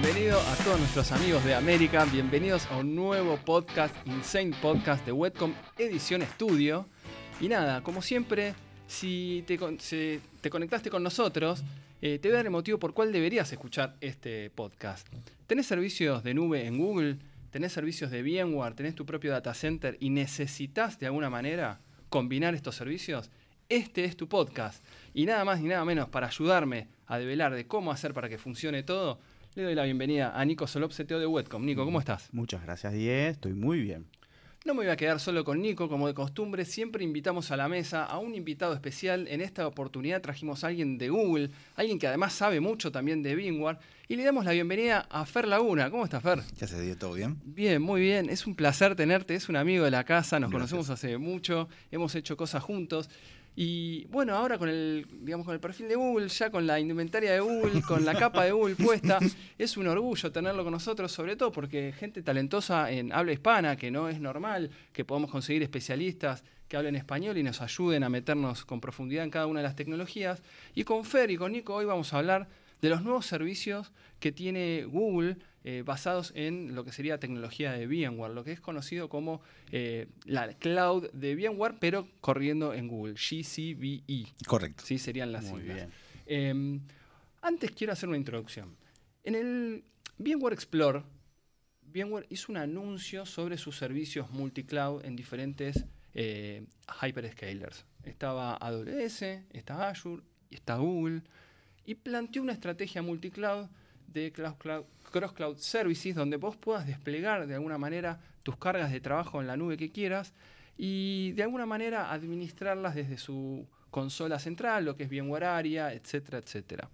bienvenido a todos nuestros amigos de América, bienvenidos a un nuevo podcast, Insane Podcast de Webcom Edición Estudio. Y nada, como siempre, si te, conectaste con nosotros, eh, te voy a dar el motivo por cuál deberías escuchar este podcast. ¿Tenés servicios de nube en Google? ¿Tenés servicios de VMware? ¿Tenés tu propio data center y necesitas de alguna manera combinar estos servicios? Este es tu podcast. Y nada más ni nada menos para ayudarme a develar de cómo hacer para que funcione todo, le doy la bienvenida a Nico Solop, CTO de Wetcom. Nico, ¿cómo mm, estás? Muchas gracias, Diez. Estoy muy bien. No me voy a quedar solo con Nico, como de costumbre, siempre invitamos a la mesa a un invitado especial. En esta oportunidad trajimos a alguien de Google, alguien que además sabe mucho también de BingWare. y le damos la bienvenida a Fer Laguna. ¿Cómo estás, Fer? Ya se dio todo bien. Bien, muy bien. Es un placer tenerte, es un amigo de la casa, nos conocemos hace mucho, hemos hecho cosas juntos. Y bueno, ahora con el, digamos, con el perfil de Google, ya con la indumentaria de Google, con la capa de Google puesta, es un orgullo tenerlo con nosotros, sobre todo porque gente talentosa en habla hispana, que no es normal, que podamos conseguir especialistas que hablen español y nos ayuden a meternos con profundidad en cada una de las tecnologías. Y con Fer y con Nico hoy vamos a hablar de los nuevos servicios que tiene Google eh, basados en lo que sería tecnología de VMware, lo que es conocido como eh, la cloud de VMware, pero corriendo en Google, GCVE. Correcto. Sí, serían las Muy Bien. Em, antes quiero hacer una introducción. En el VMware Explore, VMware hizo un anuncio sobre sus servicios multicloud en diferentes eh, hyperscalers. Estaba AWS, está Azure, está Google, y planteó una estrategia multicloud de cloud, cloud, Cross Cloud Services, donde vos puedas desplegar de alguna manera tus cargas de trabajo en la nube que quieras y de alguna manera administrarlas desde su consola central, lo que es bien horaria etcétera, etcétera.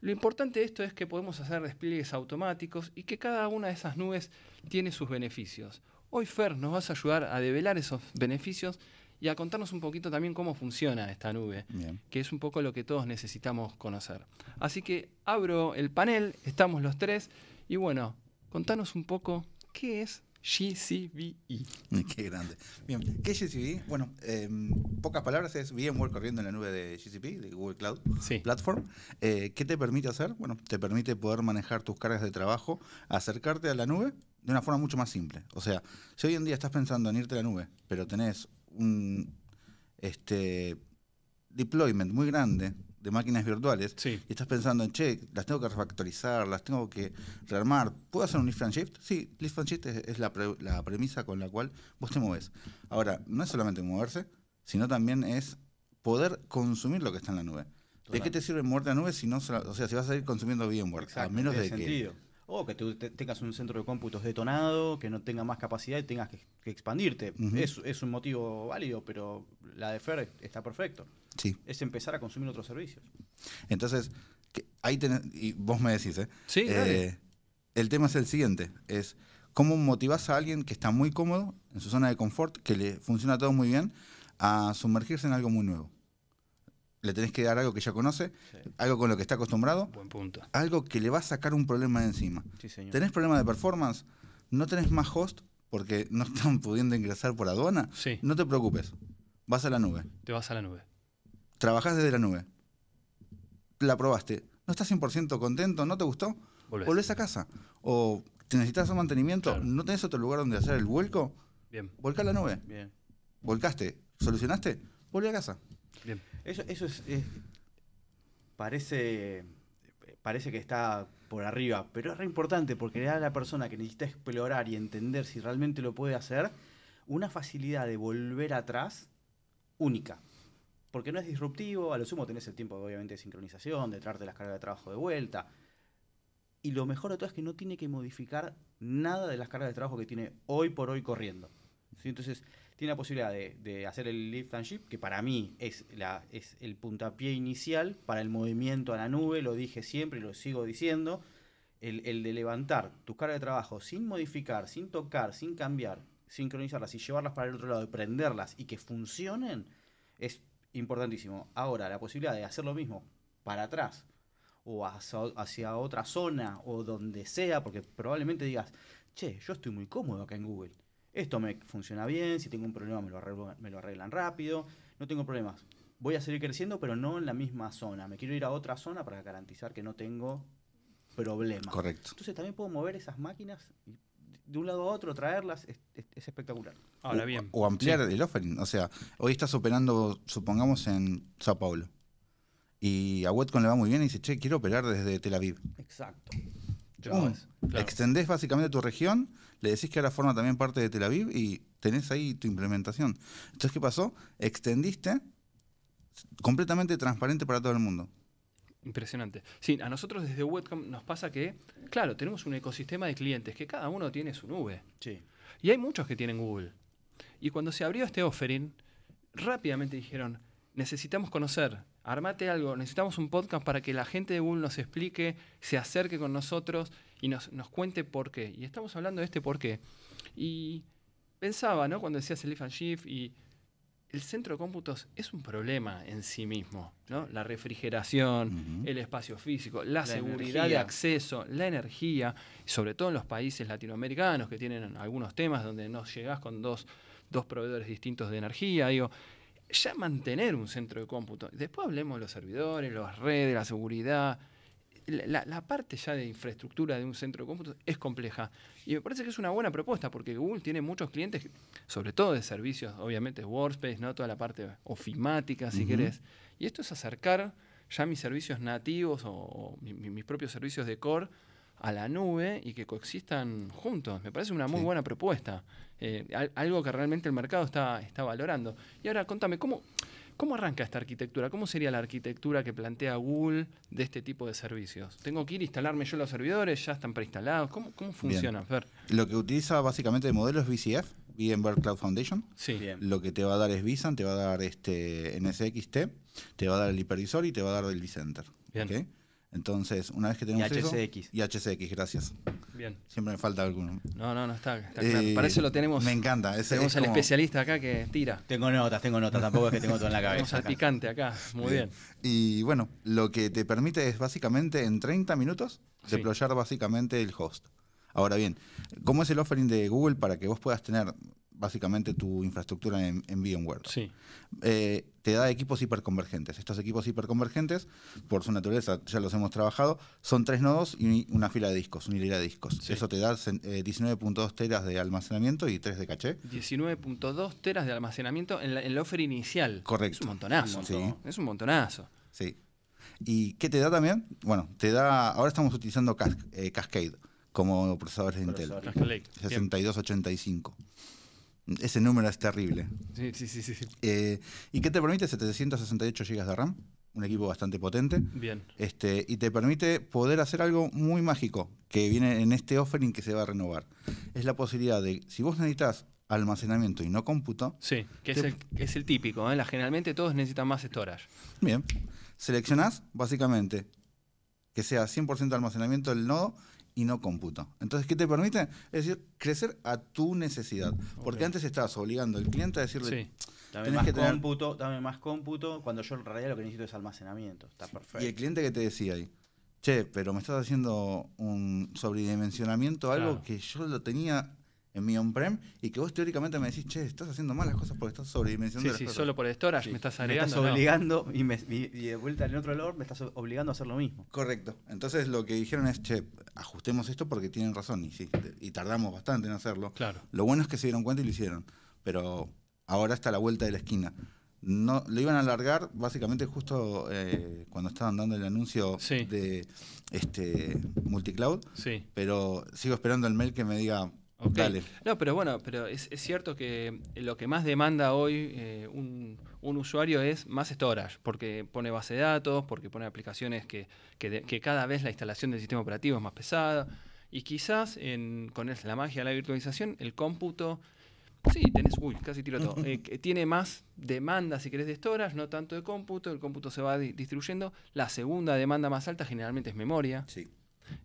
Lo importante de esto es que podemos hacer despliegues automáticos y que cada una de esas nubes tiene sus beneficios. Hoy Fer nos vas a ayudar a develar esos beneficios y a contarnos un poquito también cómo funciona esta nube, que es un poco lo que todos necesitamos conocer. Así que abro el panel, estamos los tres, y bueno, contanos un poco qué es GCVE. Qué grande. Bien, ¿qué es GCVE? Bueno, eh, pocas palabras, es VMware corriendo en la nube de GCP, e, de Google Cloud Platform. Eh, ¿Qué te permite hacer? Bueno, te permite poder manejar tus cargas de trabajo, acercarte a la nube de una forma mucho más simple. O sea, si hoy en día estás pensando en irte a la nube, pero tenés un este, deployment muy grande de máquinas virtuales y estás pensando en, che, las tengo que refactorizar, las tengo que rearmar, ¿puedo hacer un lift and shift? Sí, lift and shift es, la, la, premisa con la cual vos te mueves. Ahora, no es solamente moverse, sino también es poder consumir lo que está en la nube. ¿De qué te sirve moverte a nube si no, o sea, si vas a ir consumiendo VMware? a menos de sentido o que tú tengas un centro de cómputos detonado, que no tenga más capacidad y tengas que, expandirte. es, un motivo válido, pero la de Fer está perfecto. Sí. Es empezar a consumir otros servicios. Entonces, ahí tenés, y vos me decís, ¿eh? ¿eh? El tema es el siguiente, es cómo motivas a alguien que está muy cómodo en su zona de confort, que le funciona todo muy bien, a sumergirse en algo muy nuevo le tenés que dar algo que ya conoce, algo con lo que está acostumbrado, algo que le va a sacar un problema de encima. ¿Tenés problema de performance? ¿No tenés más host porque no están pudiendo ingresar por aduana? No te preocupes, vas a la nube. Te vas a la nube. Trabajás desde la nube. La probaste. ¿No estás 100% contento? ¿No te gustó? Volvés. a casa. O te necesitas un mantenimiento, no tenés otro lugar donde hacer el vuelco. Bien. Volcá la nube. Bien. Volcaste. ¿Solucionaste? Volví a casa. Bien. Eso, eso es, Parece. Parece que está por arriba, pero es re importante porque le da a la persona que necesita explorar y entender si realmente lo puede hacer una facilidad de volver atrás única. Porque no es disruptivo, a lo sumo tenés el tiempo obviamente de sincronización, de traerte las cargas de trabajo de vuelta, y lo mejor de todo es que no tiene que modificar nada de las cargas de trabajo que tiene hoy por hoy corriendo. ¿Sí? Entonces, tiene la posibilidad de, hacer el lift and shift, que para mí es, la, es el puntapié inicial para el movimiento a la nube, lo dije siempre y lo sigo diciendo, el, de levantar tu carga de trabajo sin modificar, sin tocar, sin cambiar, sincronizarlas y llevarlas para el otro lado y prenderlas y que funcionen, es importantísimo. Ahora, la posibilidad de hacer lo mismo para atrás o hacia otra zona o donde sea, porque probablemente digas, che, yo estoy muy cómodo acá en Google esto me funciona bien, si tengo un problema me lo, arreglan rápido, no tengo problemas. Voy a seguir creciendo, pero no en la misma zona. Me quiero ir a otra zona para garantizar que no tengo problemas. Correcto. Entonces también puedo mover esas máquinas de un lado a otro, traerlas es, espectacular. Ahora bien. O, ampliar el offering. O sea, hoy estás operando, supongamos, en Sao Paulo. Y a Wetcon le va muy bien y dice, che, quiero operar desde Tel Aviv. Exacto. Claro, Extendés básicamente tu región le decís que ahora forma también parte de Tel Aviv y tenés ahí tu implementación. Entonces, ¿qué pasó? Extendiste completamente transparente para todo el mundo. Impresionante. Sí, a nosotros desde Webcom nos pasa que, claro, tenemos un ecosistema de clientes que cada uno tiene su nube. Sí. Y hay muchos que tienen Google. Y cuando se abrió este offering, rápidamente dijeron, necesitamos conocer armate algo, necesitamos un podcast para que la gente de Google nos explique, se acerque con nosotros y nos, cuente por qué. Y estamos hablando de este por qué. Y pensaba, ¿no? Cuando decías el if shift y el centro de cómputos es un problema en sí mismo, ¿no? La refrigeración, el espacio físico, la, seguridad de acceso, la energía, sobre todo en los países latinoamericanos que tienen algunos temas donde no llegas con dos, dos proveedores distintos de energía, digo, ya mantener un centro de cómputo. Después hablemos de los servidores, las redes, la seguridad. La, parte ya de infraestructura de un centro de cómputo es compleja. Y me parece que es una buena propuesta porque Google tiene muchos clientes, sobre todo de servicios, obviamente Workspace, ¿no? toda la parte ofimática, si querés. Y esto es acercar ya mis servicios nativos o, mis propios servicios de core a la nube y que coexistan juntos. Me parece una muy buena propuesta, eh, algo que realmente el mercado está, está valorando. Y ahora contame, ¿cómo, ¿cómo arranca esta arquitectura? ¿Cómo sería la arquitectura que plantea Google de este tipo de servicios? ¿Tengo que ir a instalarme yo los servidores? ¿Ya están preinstalados? ¿Cómo, cómo funciona? Ver. Lo que utiliza básicamente el modelo es VCF, VMware Cloud Foundation. Sí. Lo que te va a dar es vSAN, te va a dar este NSXT, te va a dar el hipervisor y te va a dar el vCenter. Bien. Entonces, una vez que tenemos y HCX. y HCX, gracias. Bien. Siempre me falta alguno. No, no, no está, eh, Para eso lo tenemos. Me encanta. tenemos al especialista acá que tira. Tengo notas, tengo notas, tampoco es que tengo todo en la cabeza. Tenemos al picante acá, muy bien. Y bueno, lo que te permite es básicamente en 30 minutos sí. deployar básicamente el host. Ahora bien, ¿cómo es el offering de Google para que vos puedas tener básicamente tu infraestructura en, VMware. Sí. Eh, te da equipos hiperconvergentes. Estos equipos hiperconvergentes, por su naturaleza, ya los hemos trabajado, son tres nodos y una fila de discos, una hilera de discos. Eso te da 19.2 eh, teras de almacenamiento y 3 de caché. 19.2 teras de almacenamiento en el en offer inicial. Correcto. Es un montonazo. Sí. Es un montonazo. Sí. ¿Y qué te da también? Bueno, te da. Ahora estamos utilizando eh, Cascade como procesadores de Intel. Cascade. 6285. Ese número es terrible. Sí, sí, sí. sí. Eh, ¿Y qué te permite? 768 GB de RAM, un equipo bastante potente. Bien. Este, y te permite poder hacer algo muy mágico que viene en este offering que se va a renovar. Es la posibilidad de, si vos necesitas almacenamiento y no cómputo. Sí, que es, el, típico. ¿eh? La, generalmente todos necesitan más storage. Bien. Seleccionás, básicamente, que sea 100% almacenamiento del nodo y no cómputo. Entonces, ¿qué te permite? Es decir, crecer a tu necesidad. Porque antes estabas obligando al cliente a decirle... Dame más, cómputo, dame más cómputo, cuando yo en realidad lo que necesito es almacenamiento. Está perfecto. Y el cliente que te decía ahí, che, pero me estás haciendo un sobredimensionamiento, algo que yo lo tenía en mi on-prem y que vos teóricamente me decís, che, estás haciendo mal las cosas porque estás sobredimensionando. Sí, sí, solo por el storage me estás agregando. obligando y, de vuelta en el otro lado me estás obligando a hacer lo mismo. Correcto. Entonces lo que dijeron es, che, ajustemos esto porque tienen razón y, tardamos bastante en hacerlo. Claro. Lo bueno es que se dieron cuenta y lo hicieron, pero ahora está la vuelta de la esquina. No, lo iban a alargar básicamente justo eh, cuando estaban dando el anuncio de este multicloud, sí. pero sigo esperando el mail que me diga no, pero bueno, pero es, cierto que lo que más demanda hoy eh, un, usuario es más storage, porque pone base de datos, porque pone aplicaciones que, cada vez la instalación del sistema operativo es más pesada. Y quizás en, con la magia de la virtualización, el cómputo, sí, tenés, uy, casi tiro todo, eh, tiene más demanda, si querés, de storage, no tanto de cómputo, el cómputo se va distribuyendo. La segunda demanda más alta generalmente es memoria. Sí.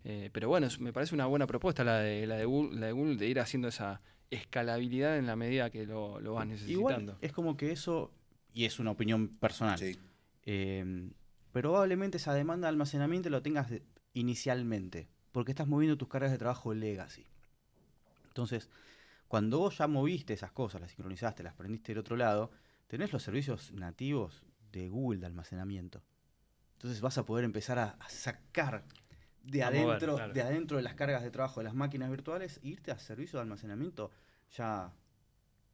Eh, pero bueno, me parece una buena propuesta la de, la de, Google, de ir haciendo esa escalabilidad en la medida que lo, lo vas necesitando. Igual es como que eso, y es una opinión personal, em, probablemente esa demanda de almacenamiento lo tengas inicialmente, porque estás moviendo tus cargas de trabajo legacy. Entonces, cuando vos ya moviste esas cosas, las sincronizaste, las prendiste del otro lado, tenés los servicios nativos de Google de almacenamiento. Entonces vas a poder empezar a sacar de adentro, de adentro de las cargas de trabajo de las máquinas virtuales irte a servicios de almacenamiento ya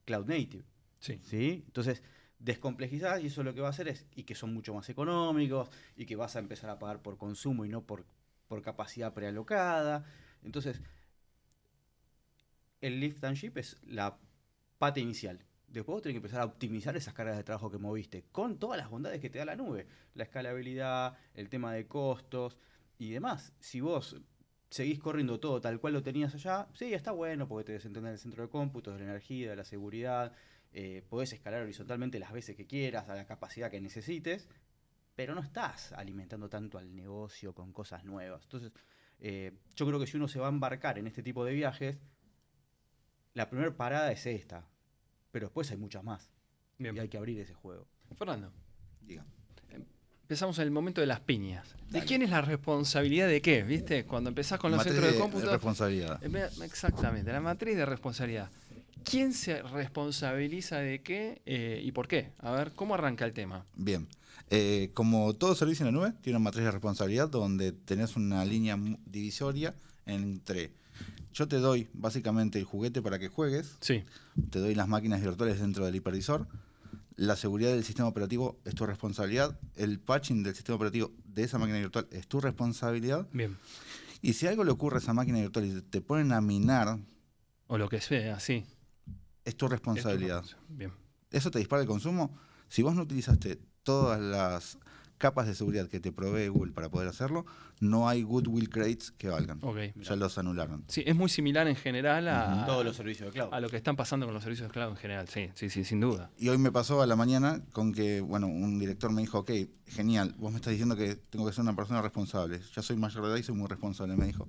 cloud native. Sí. ¿sí? Entonces, descomplejizás y eso lo que va a hacer es, y que son mucho más económicos, y que vas a empezar a pagar por consumo y no por, por capacidad prealocada. Entonces, el lift and ship es la pata inicial. Después vos que empezar a optimizar esas cargas de trabajo que moviste, con todas las bondades que te da la nube. La escalabilidad, el tema de costos, y demás. Si vos seguís corriendo todo tal cual lo tenías allá, sí, está bueno porque te desentendés del centro de cómputo, de la energía, de la seguridad, eh, podés escalar horizontalmente las veces que quieras, a la capacidad que necesites, pero no estás alimentando tanto al negocio con cosas nuevas. Entonces, eh, yo creo que si uno se va a embarcar en este tipo de viajes, la primera parada es esta, pero después hay muchas más. Y hay que abrir ese juego. Fernando. Diga empezamos en el momento de las piñas. ¿De quién es la responsabilidad de qué? ¿Viste? Cuando empezás con los centros de, cómputo. De responsabilidad. Exactamente, la matriz de responsabilidad. ¿Quién se responsabiliza de qué eh, y por qué? A ver, ¿cómo arranca el tema? Bien. Eh, como todo servicio en la nube, tiene una matriz de responsabilidad donde tenés una línea divisoria entre yo te doy básicamente el juguete para que juegues, sí. te doy las máquinas virtuales dentro del hipervisor, la seguridad del sistema operativo es tu responsabilidad, el patching del sistema operativo de esa máquina virtual es tu responsabilidad. Bien. Y si algo le ocurre a esa máquina virtual y te ponen a minar... O lo que sea, así, Es tu responsabilidad. Bien. Eso te dispara el consumo. Si vos no utilizaste todas las capas de seguridad que te provee Google para poder hacerlo, no hay Goodwill Credits que valgan. ya los anularon. Sí, es muy similar en general a, todos los servicios de cloud. A lo que están pasando con los servicios de cloud en general, sí, sí, sí, sin duda. Y, hoy me pasó a la mañana con que, bueno, un director me dijo, ok, genial, vos me estás diciendo que tengo que ser una persona responsable. Ya soy mayor de edad y soy muy responsable. Me dijo,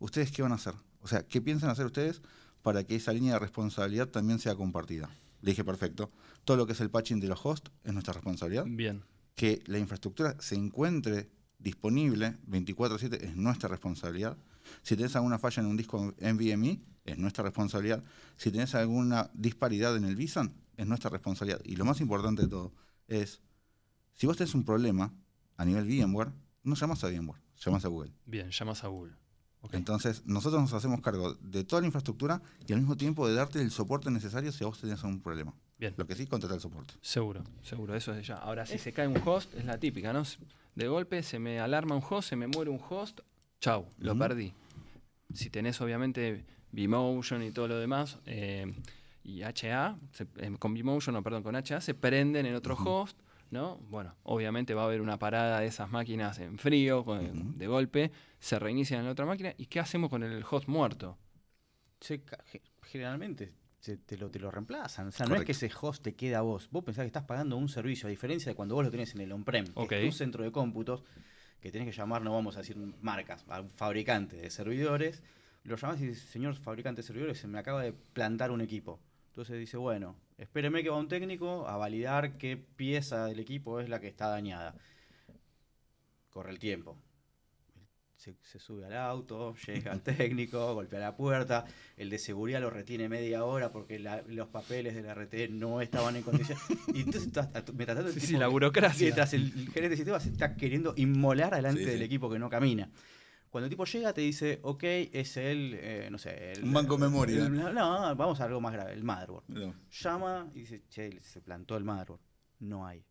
¿ustedes qué van a hacer? O sea, ¿qué piensan hacer ustedes para que esa línea de responsabilidad también sea compartida? Le dije, perfecto. Todo lo que es el patching de los hosts es nuestra responsabilidad. Bien que la infraestructura se encuentre disponible 24/7 es nuestra responsabilidad. Si tenés alguna falla en un disco NVMe, es nuestra responsabilidad. Si tenés alguna disparidad en el VISAN, es nuestra responsabilidad. Y lo más importante de todo es, si vos tenés un problema a nivel VMware, no llamas a VMware, llamas a Google. Bien, llamas a Google. Entonces, nosotros nos hacemos cargo de toda la infraestructura y al mismo tiempo de darte el soporte necesario si vos tenés algún problema. Lo que sí, contrata el soporte. Seguro, seguro, eso es ya. Ahora, si se cae un host, es la típica, ¿no? De golpe se me alarma un host, se me muere un host, chau, lo perdí. Si tenés obviamente Vmotion y todo lo demás, eh, y HA, eh, con Vmotion, no, perdón, con HA, se prenden en otro host, ¿no? Bueno, obviamente va a haber una parada de esas máquinas en frío, de golpe, se reinician en la otra máquina, ¿y qué hacemos con el host muerto? generalmente te, lo, te lo reemplazan. O sea, no es que ese host te queda a vos. Vos pensás que estás pagando un servicio, a diferencia de cuando vos lo tenés en el on-prem, en centro de cómputos, que tenés que llamar, no vamos a decir marcas, a un fabricante de servidores. Lo llamás y dices, señor fabricante de servidores, se me acaba de plantar un equipo. Entonces dice, bueno, espéreme que va un técnico a validar qué pieza del equipo es la que está dañada. Corre el tiempo se, sube al auto, llega al técnico, golpea la puerta, el de seguridad lo retiene media hora porque los papeles del la RT no estaban en condiciones. Y entonces, mientras tanto, la burocracia. el, gerente de sistema se está queriendo inmolar delante del equipo que no camina. Cuando el tipo llega, te dice, ok, es el, eh, no sé, el. Un banco memoria. no, vamos a algo más grave, el motherboard. Llama y dice, che, se plantó el motherboard. No hay.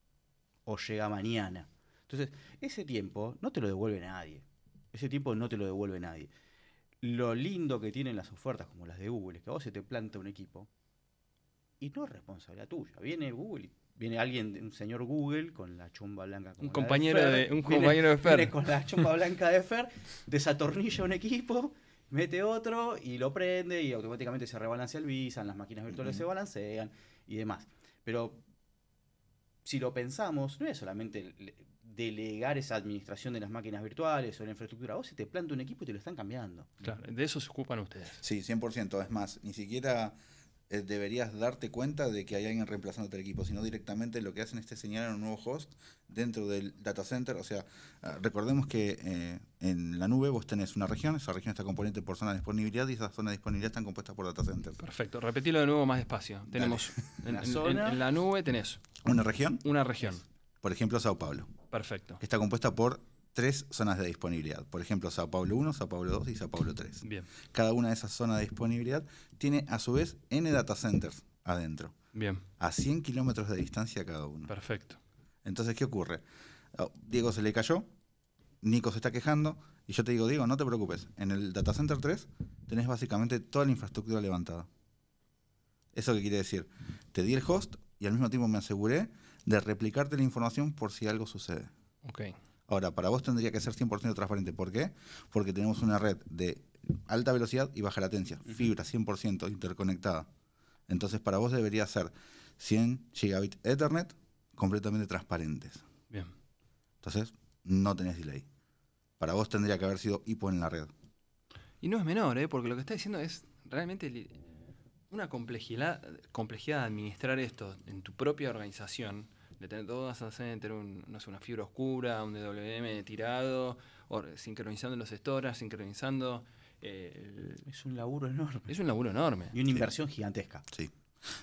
O llega mañana. Entonces, ese tiempo no te lo devuelve nadie. Ese tiempo no te lo devuelve nadie. Lo lindo que tienen las ofertas como las de Google es que a vos se te planta un equipo y no es responsabilidad tuya. Viene Google viene alguien, un señor Google con la chumba blanca. un compañero de, Fer, un compañero de Fer. con la chumba blanca de Fer, desatornilla un equipo, mete otro y lo prende y automáticamente se rebalancea el Visa, las máquinas virtuales se balancean y demás. Pero si lo pensamos, no es solamente delegar esa administración de las máquinas virtuales o la infraestructura. Vos se te planta un equipo y te lo están cambiando. Claro, de eso se ocupan ustedes. Sí, 100%. Es más, ni siquiera eh, deberías darte cuenta de que hay alguien reemplazando tu equipo, sino directamente lo que hacen es te señalan un nuevo host dentro del data center. O sea, ah, recordemos que eh, en la nube vos tenés una región, esa región está componente por zona de disponibilidad y esas zonas de disponibilidad están compuestas por data centers. Perfecto, repetilo de nuevo más despacio. Tenemos en, la nube tenés una región. Una región. Por ejemplo, Sao Paulo. Perfecto. está compuesta por tres zonas de disponibilidad. Por ejemplo, Sao Paulo 1, Sao Paulo 2 y Sao Paulo 3. Bien. Cada una de esas zonas de disponibilidad tiene a su vez N data centers adentro. Bien. A 100 kilómetros de distancia cada uno. Perfecto. Entonces, ¿qué ocurre? Oh, Diego se le cayó, Nico se está quejando, y yo te digo, Diego, no te preocupes, en el data center 3 tenés básicamente toda la infraestructura levantada. ¿Eso qué quiere decir? Te di el host y al mismo tiempo me aseguré de replicarte la información por si algo sucede. Okay. Ahora, para vos tendría que ser 100% transparente. ¿Por qué? Porque tenemos una red de alta velocidad y baja latencia, fibra 100% interconectada. Entonces, para vos debería ser 100 gigabit Ethernet completamente transparentes. Bien. Entonces, no tenés delay. Para vos tendría que haber sido hipo en la red. Y no es menor, ¿eh? porque lo que está diciendo es realmente una complejidad, complejidad de administrar esto en tu propia organización, de tener todas las tener una fibra oscura, un DWM tirado, sincronizando los estoras, sincronizando. Eh, es un laburo enorme. Es un laburo enorme. Y una inversión gigantesca. Sí.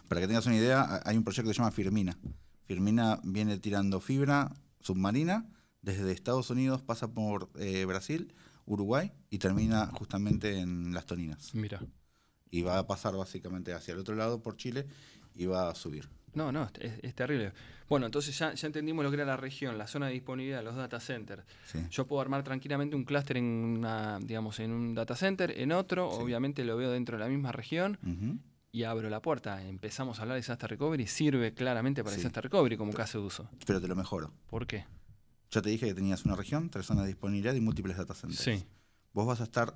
Para que tengas una idea, hay un proyecto que se llama Firmina. Firmina viene tirando fibra submarina desde Estados Unidos, pasa por eh, Brasil, Uruguay y termina justamente en las Toninas. Mira y va a pasar básicamente hacia el otro lado por Chile y va a subir. No, no, es, terrible. Bueno, entonces ya, entendimos lo que era la región, la zona de disponibilidad, los data centers. Yo puedo armar tranquilamente un clúster en una, digamos, en un data center, en otro, obviamente lo veo dentro de la misma región. Y abro la puerta, empezamos a hablar de disaster recovery, sirve claramente para disaster recovery como caso de uso. Pero te lo mejoro. ¿Por qué? Ya te dije que tenías una región, tres zonas de disponibilidad y múltiples data centers. Sí. Vos vas a estar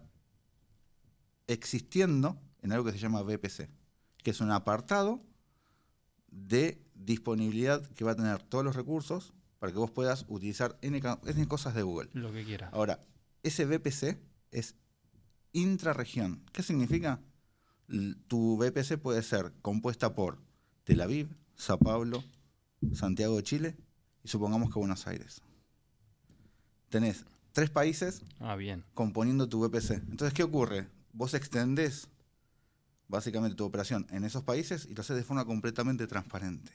existiendo en algo que se llama VPC, que es un apartado de disponibilidad que va a tener todos los recursos para que vos puedas utilizar N, cosas de Google. Lo que quieras. Ahora, ese BPC es intraregión ¿Qué significa? Tu VPC puede ser compuesta por Tel Aviv, Sao Paulo, Santiago de Chile y supongamos que Buenos Aires. Tenés tres países ah, componiendo tu VPC. Entonces, ¿qué ocurre? Vos extendés básicamente tu operación en esos países y lo haces de forma completamente transparente.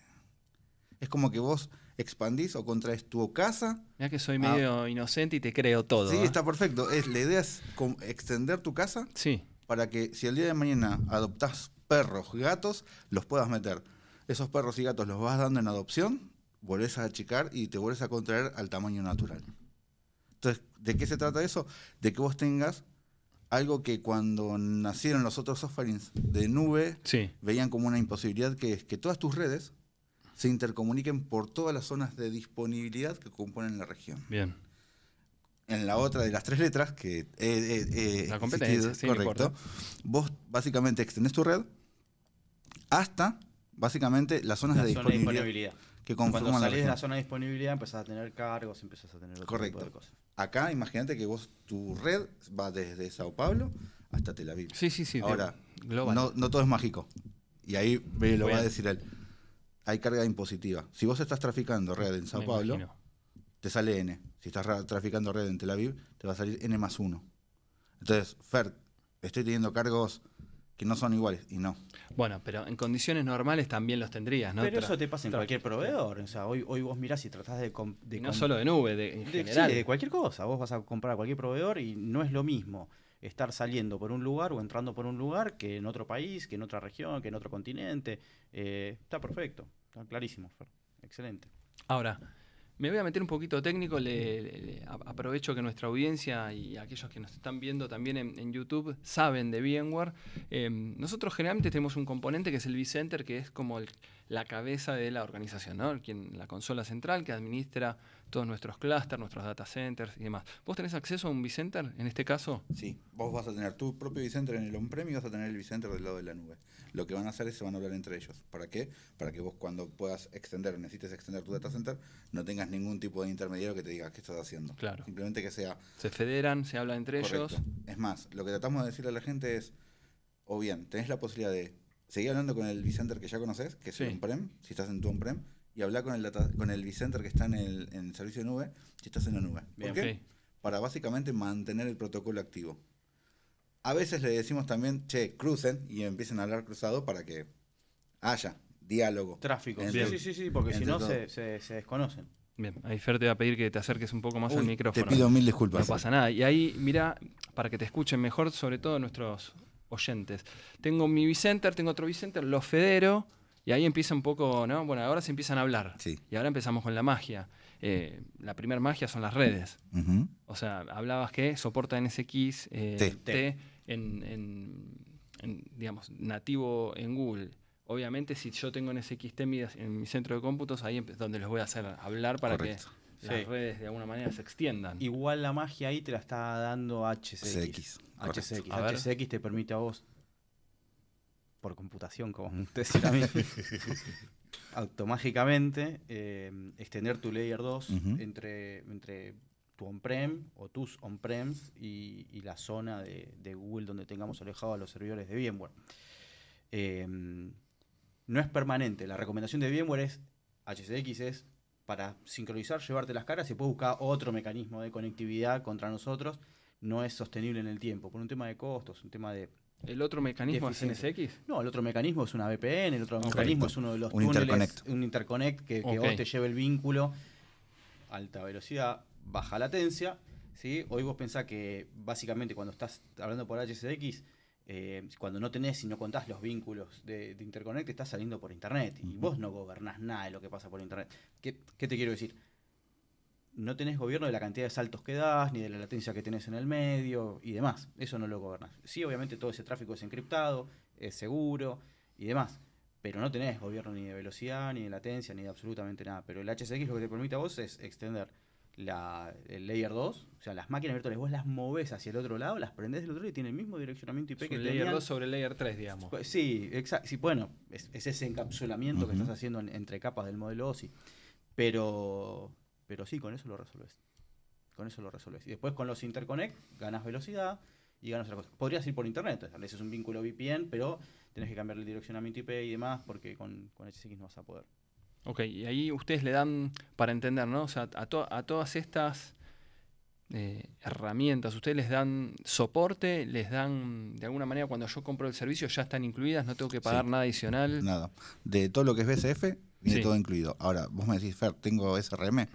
Es como que vos expandís o contraes tu casa. ya que soy medio inocente y te creo todo. Sí, ¿eh? está perfecto. Es, la idea es extender tu casa para que si el día de mañana adoptás perros, gatos, los puedas meter. Esos perros y gatos los vas dando en adopción, volvés a achicar y te volvés a contraer al tamaño natural. Entonces, ¿de qué se trata eso? De que vos tengas algo que cuando nacieron los otros offerings de nube, veían como una imposibilidad que es que todas tus redes se intercomuniquen por todas las zonas de disponibilidad que componen la región. Bien. En la otra de las tres letras, que eh, la competencia, correcto, vos básicamente extendés tu red hasta básicamente las zonas de, disponibilidad de, que conforman Cuando salís la de la zona de disponibilidad empezás a tener cargos, empezás a tener otro correcto. cosas. Acá, imagínate que vos, tu red va desde Sao Paulo hasta Tel Aviv. Sí, sí, sí. Ahora, No, todo es mágico. Y ahí me lo va a decir él. Hay carga impositiva. Si vos estás traficando red en Sao Paulo, te sale N. Si estás traficando red en Tel Aviv, te va a salir N más 1. Entonces, Fer, estoy teniendo cargos que no son iguales y no. Bueno, pero en condiciones normales también los tendrías, ¿no? Pero eso te pasa en cualquier proveedor. O sea, hoy, hoy vos mirás y tratás de... comprar... no solo de nube, de, en Sí, de cualquier cosa. Vos vas a comprar a cualquier proveedor y no es lo mismo estar saliendo por un lugar o entrando por un lugar que en otro país, que en otra región, que en otro continente. Eh, está perfecto. Está clarísimo, Excelente. Ahora, me voy a meter un poquito técnico, le, aprovecho que nuestra audiencia y aquellos que nos están viendo también en, YouTube saben de VMware. Em, nosotros generalmente tenemos un componente que es el vCenter, que es como el, la cabeza de la organización, ¿no? Quien, la consola central que administra todos nuestros clusters, nuestros data centers y demás. ¿Vos tenés acceso a un vCenter en este caso? Sí, vos vas a tener tu propio vCenter en el on-prem y vas a tener el vCenter del lado de la nube. Lo que van a hacer es se van a hablar entre ellos. ¿Para qué? Para que vos cuando puedas extender necesites extender tu data center, no tengas ningún tipo de intermediario que te diga qué estás haciendo. Claro. Simplemente que sea... Se federan, se habla entre ellos. Es más, lo que tratamos de decirle a la gente es, o bien, tenés la posibilidad de seguí hablando con el Vicenter que ya conoces, que es un prem, si estás en tu on-prem, y habla con el, con el que está en el, servicio de nube, si estás en la nube. ¿Por qué? Para básicamente mantener el protocolo activo. A veces le decimos también, che, crucen y empiecen a hablar cruzado para que haya diálogo. Tráfico. sí, sí, sí, porque si no se, desconocen. Bien, ahí Fer te va a pedir que te acerques un poco más al micrófono. Te pido mil disculpas. No pasa nada. Y ahí, mira, para que te escuchen mejor, sobre todo nuestros oyentes. Tengo mi Vicenter, tengo otro Vicenter, los federo, y ahí empieza un poco, ¿no? Bueno, ahora se empiezan a hablar. Sí. Y ahora empezamos con la magia. Eh, la primera magia son las redes. O sea, hablabas que soporta NSX, eh, T, en, digamos, nativo en Google. Obviamente, si yo tengo NSXT en mi, en mi centro de cómputos, ahí es donde les voy a hacer hablar para que las redes de alguna manera se extiendan. Igual la magia ahí te la está dando HCX. HCX, HCX te permite a vos, por computación, como ustedes y a mí, automáticamente eh, extender tu layer 2 entre, entre tu on-prem o tus on prems y, la zona de, Google donde tengamos alejado a los servidores de VMware. Eh, no es permanente. La recomendación de VMware es, HCX es para sincronizar, llevarte las caras, y puede buscar otro mecanismo de conectividad contra nosotros. No es sostenible en el tiempo, por un tema de costos, un tema de... ¿El otro mecanismo es NSX? No, el otro mecanismo es una VPN, el otro mecanismo es uno de los un túneles, un interconnect que, vos te lleve el vínculo, alta velocidad, baja latencia. ¿sí? Hoy vos pensás que básicamente cuando estás hablando por HSX, eh, cuando no tenés y no contás los vínculos de, de Interconnect, estás saliendo por Internet y vos no gobernás nada de lo que pasa por Internet. ¿Qué, ¿Qué, te quiero decir? No tenés gobierno de la cantidad de saltos que das, ni de la latencia que tenés en el medio y demás. Eso no lo gobernás. Sí, obviamente todo ese tráfico es encriptado, es seguro y demás. Pero no tenés gobierno ni de velocidad, ni de latencia, ni de absolutamente nada. Pero el HSX lo que te permite a vos es extender el layer 2, o sea, las máquinas virtuales, vos las moves hacia el otro lado, las prendés del otro lado y tiene el mismo direccionamiento IP que el layer 2 sobre el layer 3, digamos. Pues, sí, exacto. bueno, es, ese encapsulamiento que estás haciendo entre capas del modelo OSI. Pero, pero sí, con eso lo resolves. Con eso lo resolves. Y después con los interconnect ganas velocidad y ganas otra cosa. Podrías ir por internet, es un vínculo VPN, pero tenés que cambiarle el direccionamiento IP y demás porque con, con no vas a poder. Ok, y ahí ustedes le dan para entender, ¿no? O sea, a, todas estas eh, herramientas, ustedes les dan soporte, les dan, de alguna manera, cuando yo compro el servicio, ya están incluidas, no tengo que pagar nada adicional. Nada. De todo lo que es BCF, viene todo incluido. Ahora, vos me decís, Fer, tengo SRM.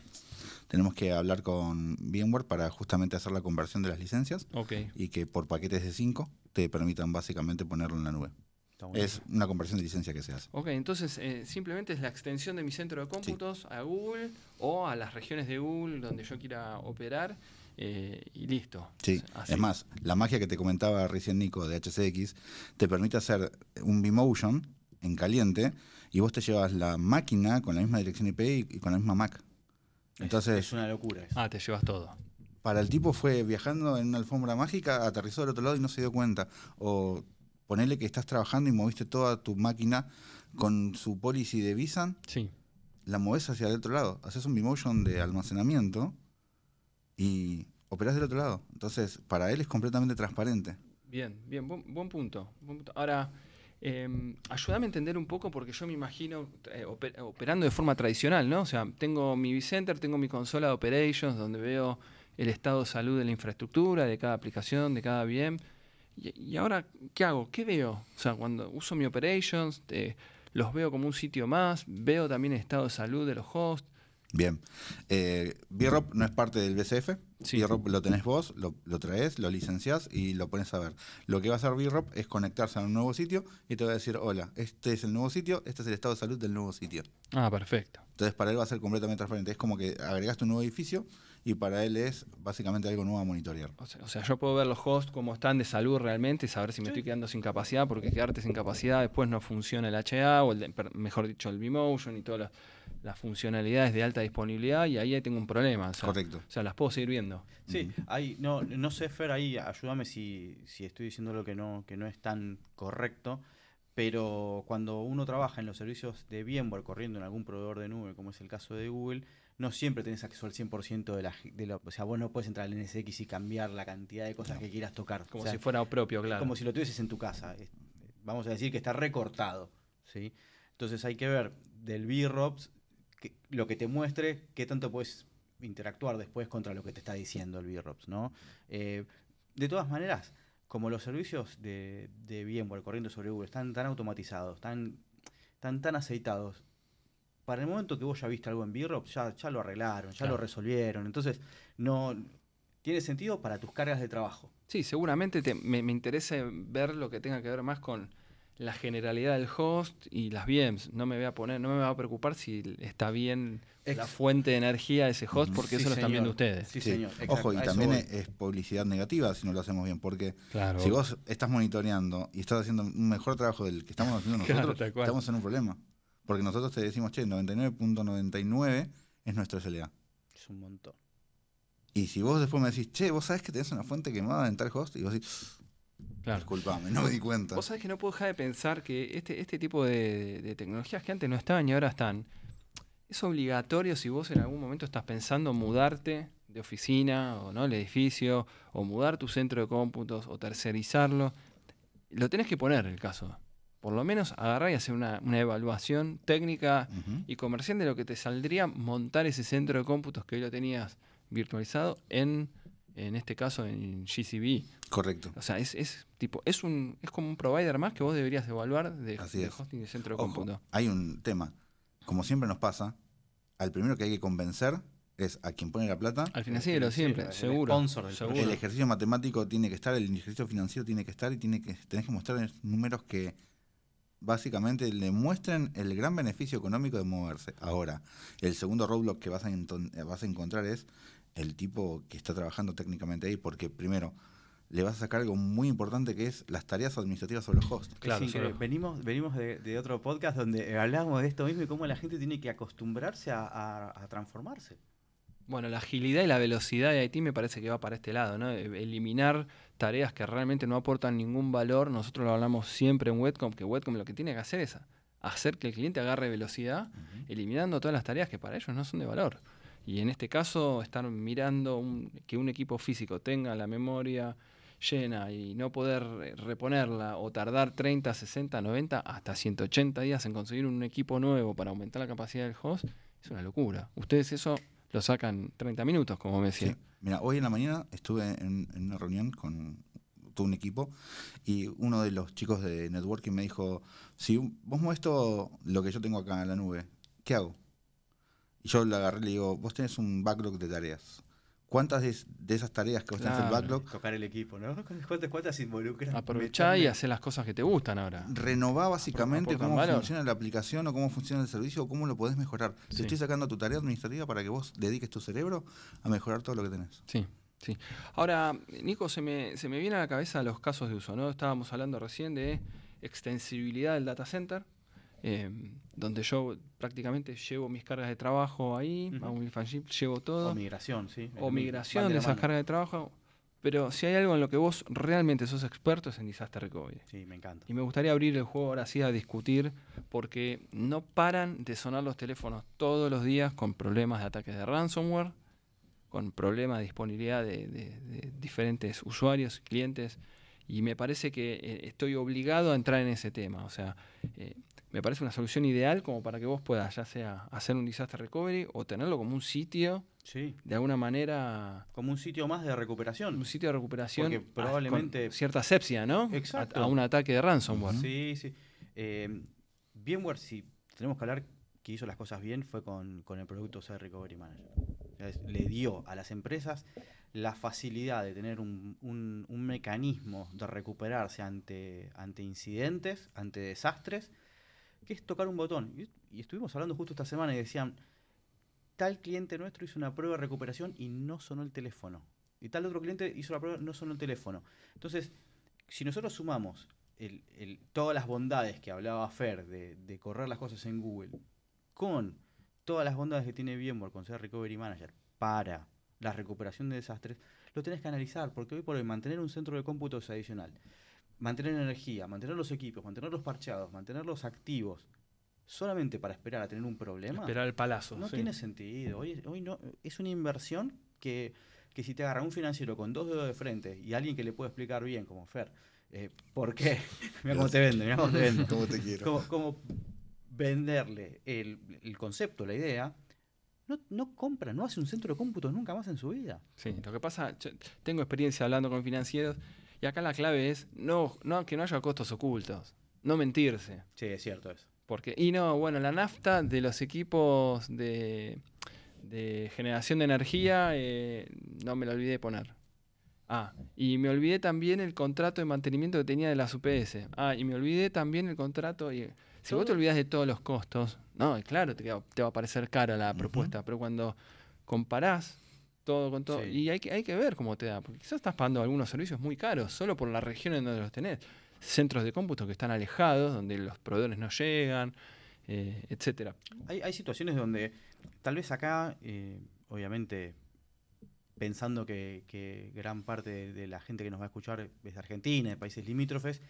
Tenemos que hablar con VMware para justamente hacer la conversión de las licencias Ok. y que por paquetes de 5 te permitan básicamente ponerlo en la nube. Es una conversión de licencia que se hace. Ok, entonces eh, simplemente es la extensión de mi centro de cómputos a Google o a las regiones de Google donde yo quiera operar eh, y listo. Sí, Así. es más, la magia que te comentaba recién Nico de HCX te permite hacer un vMotion en caliente y vos te llevas la máquina con la misma dirección IP y, con la misma Mac. Entonces, es, una locura. Ah, te llevas todo para el tipo fue viajando en una alfombra mágica, aterrizó del otro lado y no se dio cuenta. O Ponele que estás trabajando y moviste toda tu máquina con su policy de Visan. Sí. La moves hacia el otro lado. Haces un vMotion de almacenamiento y operas del otro lado. Entonces, para él es completamente transparente. Bien, bien, buen, punto. Ahora. Em, ayúdame a entender un poco, porque yo me imagino eh, operando de forma tradicional, ¿no? O sea, tengo mi vCenter, tengo mi consola de operations, donde veo el estado de salud de la infraestructura, de cada aplicación, de cada VM. ¿y, ahora qué hago? ¿Qué veo? O sea, cuando uso mi operations, eh, los veo como un sitio más, veo también el estado de salud de los hosts. Bien. Eh, BROP no es parte del BCF. Sí. BROP lo tenés vos, lo, traes, lo licencias y lo pones a ver. Lo que va a hacer BROP es conectarse a un nuevo sitio y te va a decir, hola, este es el nuevo sitio, este es el estado de salud del nuevo sitio. Ah, perfecto. Entonces para él va a ser completamente transparente. Es como que agregaste un nuevo edificio y para él es básicamente algo nuevo a monitorear. O sea, yo puedo ver los hosts cómo están de salud realmente saber si me estoy quedando sin capacidad, porque quedarte sin capacidad después no funciona el HA o, el mejor dicho, el b y todas las, funcionalidades de alta disponibilidad y ahí tengo un problema. Correcto. O sea, las puedo seguir viendo. Sí, ahí, no, no sé, Fer, ahí ayúdame si, estoy diciendo lo que no, que no es tan correcto pero cuando uno trabaja en los servicios de VMware corriendo en algún proveedor de nube, como es el caso de Google, no siempre tenés acceso al 100% de la, de O sea, vos no puedes entrar al NSX y cambiar la cantidad de cosas que quieras tocar. Como si fuera propio, claro. Como si lo tuvieses en tu casa. Vamos a decir que está recortado. ¿sí? Entonces hay que ver del B-ROPS lo que te muestre, qué tanto puedes interactuar después contra lo que te está diciendo el B-ROPS. ¿no? Eh, de todas maneras, como los servicios de, de VMware corriendo sobre Google están tan automatizados, están tan, tan aceitados, para el momento que vos ya viste algo en b ya, ya lo arreglaron, ya lo resolvieron. Entonces, no tiene sentido para tus cargas de trabajo. Sí, seguramente me, interesa ver lo que tenga que ver más con la generalidad del host y las VMs. No me voy a poner, no me va a preocupar si está bien la fuente de energía de ese host, porque eso lo están viendo ustedes. Sí, señor. Ojo, y también es publicidad negativa si no lo hacemos bien, porque si vos estás monitoreando y estás haciendo un mejor trabajo del que estamos haciendo nosotros, estamos en un problema. Porque nosotros te decimos, che, 99.99 es nuestro SLA. Es un montón. Y si vos después me decís, che, vos sabés que tenés una fuente quemada en tal host, y vos decís, disculpame, no me di cuenta. Vos sabés que no puedo dejar de pensar que este, este tipo de, tecnologías que antes no estaban y ahora están, es obligatorio si vos en algún momento estás pensando mudarte de oficina o no el edificio, o mudar tu centro de cómputos o tercerizarlo. Lo tenés que poner el caso por lo menos agarrar y hacer una, evaluación técnica y comercial de lo que te saldría montar ese centro de cómputos que hoy lo tenías virtualizado en, en este caso, en GCB. Correcto. O sea, es, tipo, es un, es como un provider más que vos deberías evaluar de, hosting de centro de cómputo. Hay un tema. Como siempre nos pasa, al primero que hay que convencer es a quien pone la plata. Al financiero, siempre, seguro. seguro. El ejercicio matemático tiene que estar, el ejercicio financiero tiene que estar y tiene que, tenés que mostrar números que básicamente le muestren el gran beneficio económico de moverse. Ahora, el segundo roadblock que vas a, vas a encontrar es el tipo que está trabajando técnicamente ahí, porque primero, le vas a sacar algo muy importante que es las tareas administrativas sobre los hosts. Claro, sí, venimos, venimos de, otro podcast donde hablábamos de esto mismo y cómo la gente tiene que acostumbrarse a transformarse. Bueno, la agilidad y la velocidad de IT me parece que va para este lado, ¿no? E-, eliminar tareas que realmente no aportan ningún valor. Nosotros lo hablamos siempre en Webcom, que Webcom lo que tiene que hacer es hacer que el cliente agarre velocidad, eliminando todas las tareas que para ellos no son de valor. Y en este caso, estar mirando que un equipo físico tenga la memoria llena y no poder reponerla o tardar 30, 60, 90, hasta 180 días en conseguir un equipo nuevo para aumentar la capacidad del host, es una locura. Ustedes eso lo sacan 30 minutos, como me decía. Mira, hoy en la mañana estuve en, una reunión con todo un equipo y uno de los chicos de networking me dijo, si vos muestro lo que yo tengo acá en la nube, ¿qué hago? Y yo le agarré y le digo, vos tenés un backlog de tareas. ¿Cuántas de, esas tareas que están en el backlog? Tocar el equipo, ¿no? ¿Cuántas, cuántas involucran? Aprovechá y hacer las cosas que te gustan ahora. Renová básicamente cómo funciona la aplicación o cómo funciona el servicio o cómo lo podés mejorar. Te estoy sacando tu tarea administrativa para que vos dediques tu cerebro a mejorar todo lo que tenés. Sí. Sí. Ahora, Nico, se me, se me viene a la cabeza los casos de uso, ¿no? Estábamos hablando recién de extensibilidad del data center, Em, donde yo prácticamente llevo mis cargas de trabajo ahí, llevo todo. O migración, sí. O migración de, esas cargas de trabajo. Pero si hay algo en lo que vos realmente sos experto es en disaster recovery. Sí, me encanta. Y me gustaría abrir el juego ahora sí a discutir, porque no paran de sonar los teléfonos todos los días con problemas de ataques de ransomware, con problemas de disponibilidad de, diferentes usuarios, clientes, y me parece que eh, estoy obligado a entrar en ese tema. O sea, eh, me parece una solución ideal como para que vos puedas ya sea hacer un disaster recovery o tenerlo como un sitio sí. de alguna manera como un sitio más de recuperación un sitio de recuperación probablemente cierta asepsia no exacto a, un ataque de ransomware sí sí em, si tenemos que hablar que hizo las cosas bien fue con, el producto C Recovery Manager le dio a las empresas la facilidad de tener un, mecanismo de recuperarse ante, ante incidentes, ante desastres, que es tocar un botón. Y, estuvimos hablando justo esta semana y decían, tal cliente nuestro hizo una prueba de recuperación y no sonó el teléfono. Y tal otro cliente hizo la prueba, no sonó el teléfono. Entonces, si nosotros sumamos todas las bondades que hablaba Fer de, correr las cosas en Google con todas las bondades que tiene VMware con ser Recovery Manager para la recuperación de desastres, lo tenés que analizar, porque hoy por hoy mantener un centro de cómputo es adicional mantener energía, mantener los equipos, mantener los parcheados, mantenerlos activos, solamente para esperar a tener un problema. Esperar el palazo. No tiene sentido. Hoy, no, es una inversión que, que, si te agarra un financiero con dos dedos de frente y alguien que le puede explicar bien, como Fer, eh, ¿por qué? mira cómo te vende, mira cómo te vende. cómo te quiero. Como, venderle el, el, concepto, la idea. No, compra, no hace un centro de cómputo nunca más en su vida. Sí, lo que pasa, tengo experiencia hablando con financieros y acá la clave es no, no que no haya costos ocultos, no mentirse. Sí, es cierto eso. Porque, y no, bueno, la nafta de los equipos de, generación de energía eh, no me la olvidé de poner. Ah, y me olvidé también el contrato de mantenimiento que tenía de la UPS. Ah, y me olvidé también el contrato. si vos te olvidas de todos los costos, no, claro, te, va a parecer cara la propuesta, pero cuando comparás todo con todo. Y hay que, hay que ver cómo te da, porque quizás estás pagando algunos servicios muy caros, solo por la región en donde los tenés. Centros de cómputo que están alejados, donde los proveedores no llegan, eh, etcétera. Hay, situaciones donde tal vez acá, eh, obviamente, pensando que, gran parte de, la gente que nos va a escuchar desde Argentina, de países limítrofes,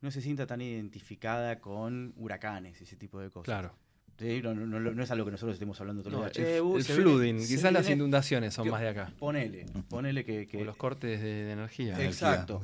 no se sienta tan identificada con huracanes y ese tipo de cosas. Claro no, no, es algo que nosotros estemos hablando todos los días. el eh, flooding, uh, uh, quizás las inundaciones son más de acá. Ponele, ponele que. los cortes de, energía. Exacto.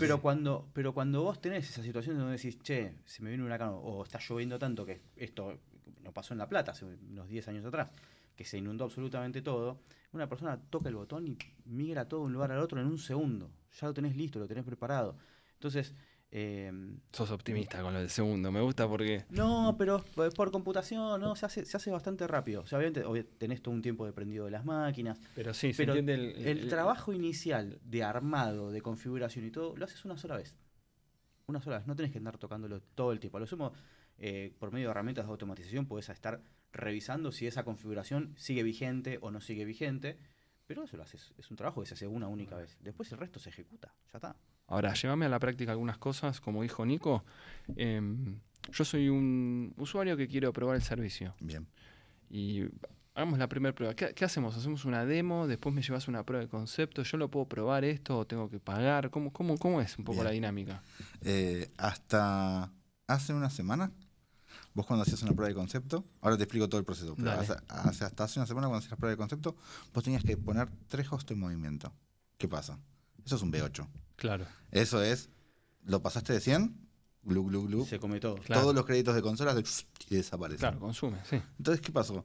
pero Cuando, pero cuando vos tenés esa situación donde decís, che, se me viene un huracán, o está lloviendo tanto que esto no pasó en La Plata hace unos 10 años atrás, que se inundó absolutamente todo, una persona toca el botón y migra todo de un lugar al otro en un segundo. Ya lo tenés listo, lo tenés preparado. Entonces, Em, Sos optimista con lo del segundo, me gusta porque. No, pero es eh, por computación, ¿no? Se hace, se hace bastante rápido. O sea, obviamente tenés todo un tiempo de prendido de las máquinas. Pero sí, se entiende el, trabajo inicial de armado, de configuración y todo, lo haces una sola vez. Una sola vez. No tenés que andar tocándolo todo el tiempo. A lo sumo, eh, por medio de herramientas de automatización, puedes estar revisando si esa configuración sigue vigente o no sigue vigente. Pero eso lo haces. Es un trabajo que se hace una única vez. Después el resto se ejecuta. Ya está. Ahora, llévame a la práctica algunas cosas, como dijo Nico. Em, yo soy un usuario que quiero probar el servicio. Bien. Y hagamos la primera prueba. ¿Qué, hacemos? ¿Hacemos una demo? ¿Después me llevas una prueba de concepto? ¿Yo lo puedo probar esto o tengo que pagar? ¿Cómo, cómo, cómo es un poco la dinámica? Eh, hasta hace una semana, vos cuando hacías una prueba de concepto, ahora te explico todo el proceso, pero hasta, hace una semana cuando hacías la prueba de concepto, vos tenías que poner tres hosts en movimiento. ¿Qué pasa? Eso es un B8. Claro. Eso es, lo pasaste de 100, glu, glu, glu. Se come todo. Todos los créditos de consolas y desaparecen. Claro, consume, sí. Entonces, ¿qué pasó?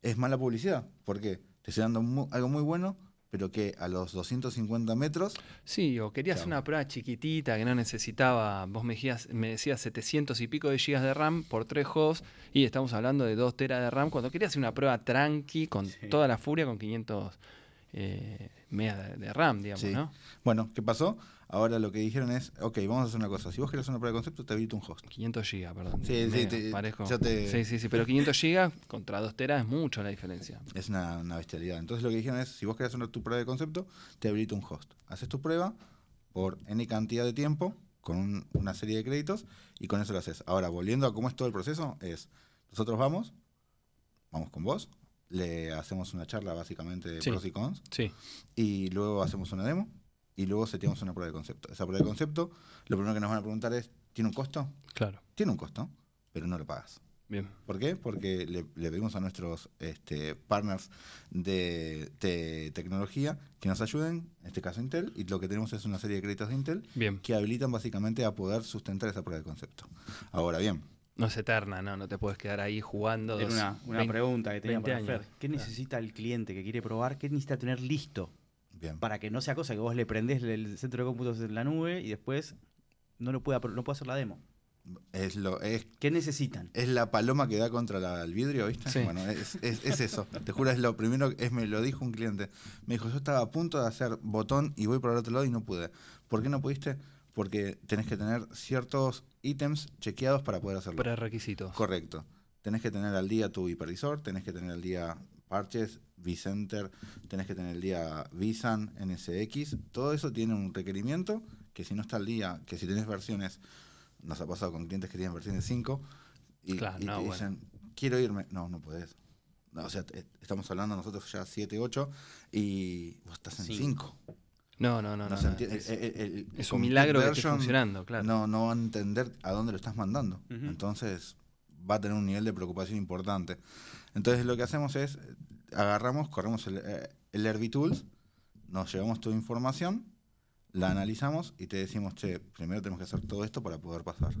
Es mala publicidad. ¿Por qué? Te estoy dando algo muy bueno, pero que a los 250 metros. Sí, o querías una prueba chiquitita que no necesitaba. Vos me decías, me decías 700 y pico de gigas de RAM por tres juegos y estamos hablando de 2 teras de RAM. Cuando querías una prueba tranqui, con toda la furia, con 500 eh, media de RAM, digamos, ¿no? Bueno, ¿qué pasó? Ahora lo que dijeron es, ok, vamos a hacer una cosa. Si vos querés una prueba de concepto, te habilito un host. 500 GB, perdón. Sí, sí, sí, pero 500 GB contra 2 teras es mucho la diferencia. Es una, bestialidad. Entonces lo que dijeron es, si vos querés hacer tu prueba de concepto, te habilito un host. Haces tu prueba por N cantidad de tiempo, con una serie de créditos, y con eso lo haces. Ahora, volviendo a cómo es todo el proceso, es, nosotros vamos, vamos con vos, le hacemos una charla básicamente de pros y cons. Sí. Y luego hacemos una demo y luego seteamos una prueba de concepto. Esa prueba de concepto, lo primero que nos van a preguntar es, ¿tiene un costo? Claro. Tiene un costo, pero no lo pagas. Bien. ¿Por qué? Porque le, pedimos a nuestros este, partners de, tecnología que nos ayuden, en este caso Intel, y lo que tenemos es una serie de créditos de Intel que habilitan básicamente a poder sustentar esa prueba de concepto. Ahora bien, no es eterna, no, no te puedes quedar ahí jugando. una, pregunta que tenía para hacer ¿Qué ah. necesita el cliente que quiere probar? ¿Qué necesita tener listo? Bien. Para que no sea cosa que vos le prendés el centro de cómputos en la nube y después no lo pueda, no hacer la demo. Es lo, es, ¿Qué necesitan? Es la paloma que da contra el vidrio, ¿viste? Bueno, es, eso. Te juro, es lo primero, es, me lo dijo un cliente. Me dijo, yo estaba a punto de hacer botón y voy por el otro lado y no pude. ¿Por qué no pudiste? porque tenés que tener ciertos ítems chequeados para poder hacerlo. Para requisitos. Correcto. Tenés que tener al día tu hipervisor, tenés que tener al día parches, vCenter, tenés que tener al día vSAN, NSX. Todo eso tiene un requerimiento que si no está al día, que si tenés versiones, nos ha pasado con clientes que tienen versiones 5 y, dicen, quiero irme. No, no puedes. o sea, estamos hablando nosotros ya 7, 8 y vos estás en 5. No, no, no. no, es, un milagro que esté funcionando, claro. No, no va a entender a dónde lo estás mandando. Entonces va a tener un nivel de preocupación importante. Entonces lo que hacemos es, agarramos, corremos el, eh, el nos llevamos tu información, la analizamos y te decimos, che, primero tenemos que hacer todo esto para poder pasar.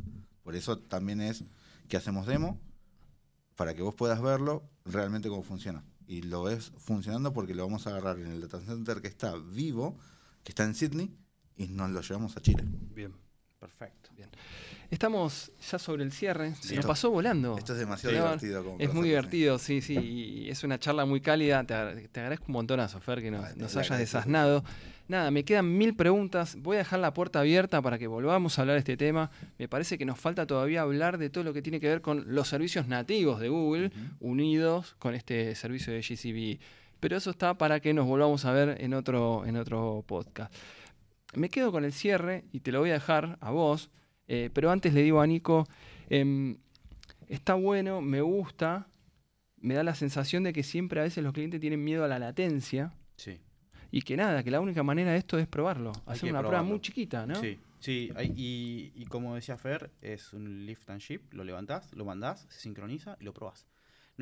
Por eso también es que hacemos demo, para que vos puedas verlo realmente cómo funciona. Y lo ves funcionando porque lo vamos a agarrar en el data center que está vivo, que está en Sydney, y nos lo llevamos a Chile. Bien. Perfecto. Bien. Estamos ya sobre el cierre. Se nos pasó volando. Esto es demasiado divertido. Como es muy divertido, sí, sí. es una charla muy cálida. Te, agradezco un montón a Sofer que nos, ah, hayas desasnado. Nada, me quedan mil preguntas. Voy a dejar la puerta abierta para que volvamos a hablar de este tema. Me parece que nos falta todavía hablar de todo lo que tiene que ver con los servicios nativos de Google, unidos con este servicio de GCB pero eso está para que nos volvamos a ver en otro, en otro podcast. Me quedo con el cierre y te lo voy a dejar a vos, eh, pero antes le digo a Nico, em, está bueno, me gusta, me da la sensación de que siempre a veces los clientes tienen miedo a la latencia. Sí. Y que nada, que la única manera de esto es probarlo, hacer una prueba muy chiquita, ¿no? Sí. Sí, y, y, como decía Fer, es un lift and ship, lo levantás, lo mandás, se sincroniza y lo probás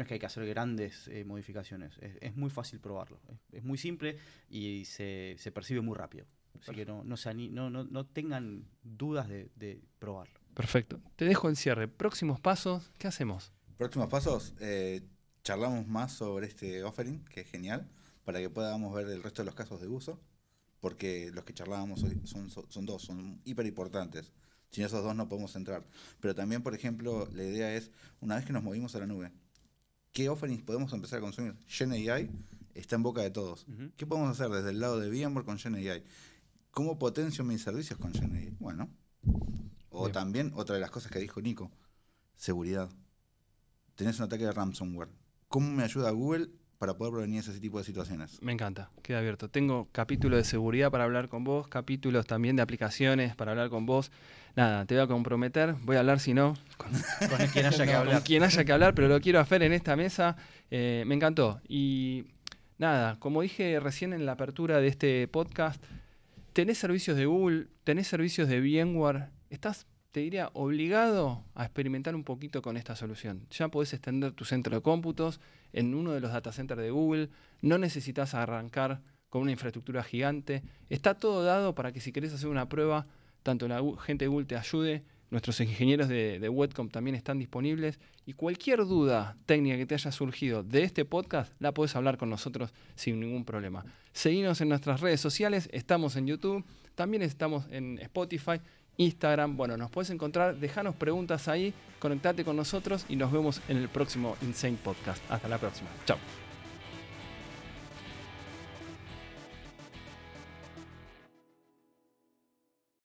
es que hay que hacer grandes eh, modificaciones, es, muy fácil probarlo, es, muy simple y se, percibe muy rápido. Así que no, no, no, tengan dudas de, probarlo. Perfecto. Te dejo en cierre. Próximos pasos, ¿qué hacemos? Próximos pasos, eh, charlamos más sobre este offering, que es genial, para que podamos ver el resto de los casos de uso, porque los que charlábamos son, son, son dos, son hiper importantes. Sin esos dos no podemos entrar. Pero también, por ejemplo, la idea es, una vez que nos movimos a la nube, ¿Qué offerings podemos empezar a consumir? Gen AI está en boca de todos. ¿Qué podemos hacer desde el lado de VMware con Gen AI? ¿Cómo potencio mis servicios con Gen AI? Bueno, o también otra de las cosas que dijo Nico, seguridad. Tenés un ataque de ransomware. ¿Cómo me ayuda Google para poder prevenir ese tipo de situaciones. Me encanta, queda abierto. Tengo capítulo de seguridad para hablar con vos, capítulos también de aplicaciones para hablar con vos. Nada, te voy a comprometer, voy a hablar si no, con, quien haya que hablar. Con quien haya que hablar, pero lo quiero hacer en esta mesa. Eh, me encantó. Y nada, como dije recién en la apertura de este podcast, tenés servicios de Google, tenés servicios de VMware, estás te diría, obligado a experimentar un poquito con esta solución. Ya podés extender tu centro de cómputos en uno de los data centers de Google, no necesitas arrancar con una infraestructura gigante. Está todo dado para que si querés hacer una prueba, tanto la gente de Google te ayude, nuestros ingenieros de, Webcom también están disponibles y cualquier duda técnica que te haya surgido de este podcast, la podés hablar con nosotros sin ningún problema. Seguimos en nuestras redes sociales, estamos en YouTube, también estamos en Spotify Instagram. Bueno, nos puedes encontrar, Déjanos preguntas ahí, conectate con nosotros y nos vemos en el próximo Insane Podcast. Hasta la próxima. Chao.